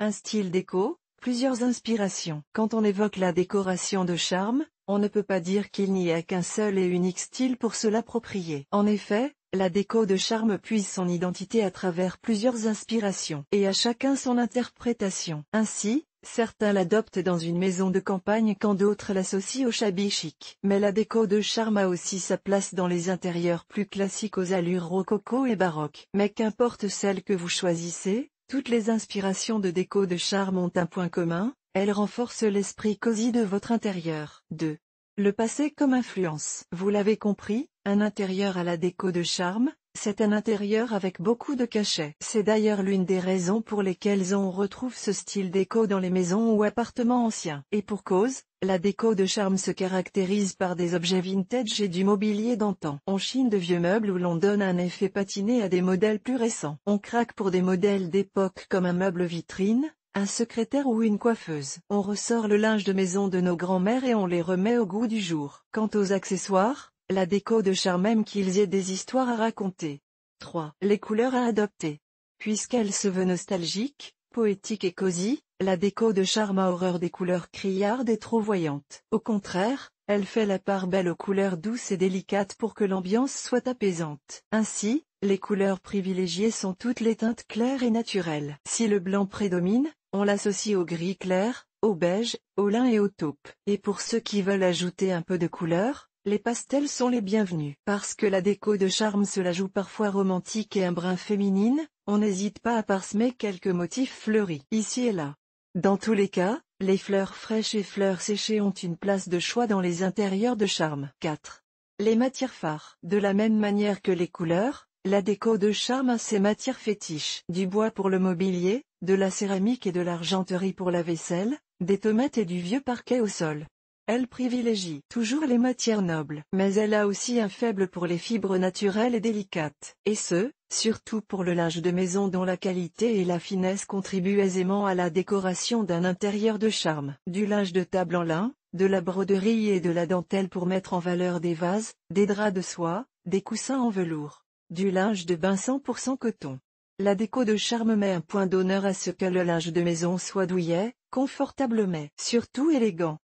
Un style déco, plusieurs inspirations. Quand on évoque la décoration de charme, on ne peut pas dire qu'il n'y a qu'un seul et unique style pour se l'approprier. En effet, la déco de charme puise son identité à travers plusieurs inspirations, et à chacun son interprétation. Ainsi, certains l'adoptent dans une maison de campagne quand d'autres l'associent au shabby chic. Mais la déco de charme a aussi sa place dans les intérieurs plus classiques aux allures rococo et baroque. Mais qu'importe celle que vous choisissez, toutes les inspirations de déco de charme ont un point commun, elles renforcent l'esprit cosy de votre intérieur. 2. Le passé comme influence. Vous l'avez compris, un intérieur à la déco de charme, c'est un intérieur avec beaucoup de cachets. C'est d'ailleurs l'une des raisons pour lesquelles on retrouve ce style déco dans les maisons ou appartements anciens. Et pour cause, la déco de charme se caractérise par des objets vintage et du mobilier d'antan. On chine de vieux meubles où l'on donne un effet patiné à des modèles plus récents. On craque pour des modèles d'époque comme un meuble vitrine, un secrétaire ou une coiffeuse. On ressort le linge de maison de nos grands-mères et on les remet au goût du jour. Quant aux accessoires, la déco de charme même qu'ils aient des histoires à raconter. 3. Les couleurs à adopter. Puisqu'elle se veut nostalgique, poétique et cosy, la déco de charme a horreur des couleurs criardes et trop voyantes. Au contraire, elle fait la part belle aux couleurs douces et délicates pour que l'ambiance soit apaisante. Ainsi, les couleurs privilégiées sont toutes les teintes claires et naturelles. Si le blanc prédomine, on l'associe au gris clair, au beige, au lin et au taupe. Et pour ceux qui veulent ajouter un peu de couleur, les pastels sont les bienvenus. Parce que la déco de charme se la joue parfois romantique et un brin féminine, on n'hésite pas à parsemer quelques motifs fleuris ici et là. Dans tous les cas, les fleurs fraîches et fleurs séchées ont une place de choix dans les intérieurs de charme. 4. Les matières phares. De la même manière que les couleurs, la déco de charme a ses matières fétiches. Du bois pour le mobilier, de la céramique et de l'argenterie pour la vaisselle, des tomates et du vieux parquet au sol. Elle privilégie toujours les matières nobles, mais elle a aussi un faible pour les fibres naturelles et délicates, et ce, surtout pour le linge de maison dont la qualité et la finesse contribuent aisément à la décoration d'un intérieur de charme. Du linge de table en lin, de la broderie et de la dentelle pour mettre en valeur des vases, des draps de soie, des coussins en velours, du linge de bain 100% coton. La déco de charme met un point d'honneur à ce que le linge de maison soit douillet, confortable mais surtout élégant.